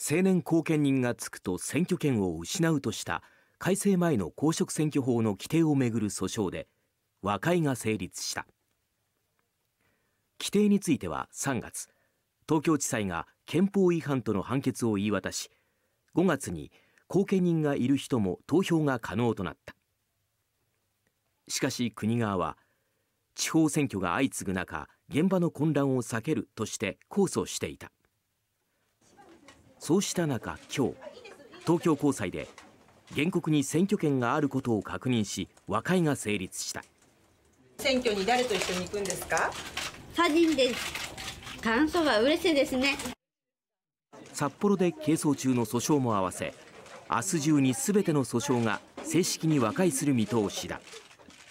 成年後見人がつくと選挙権を失うとした改正前の公職選挙法の規定をめぐる訴訟で和解が成立した規定については3月東京地裁が憲法違反との判決を言い渡し5月に後見人がいる人も投票が可能となったしかし国側は地方選挙が相次ぐ中現場の混乱を避けるとして控訴していたそうした中今日東京高裁で原告に選挙権があることを確認し和解が成立した選挙に誰と一緒に行くんですかサ人です感想は嬉しいですね札幌で係争中の訴訟も合わせ明日中に全ての訴訟が正式に和解する見通しだ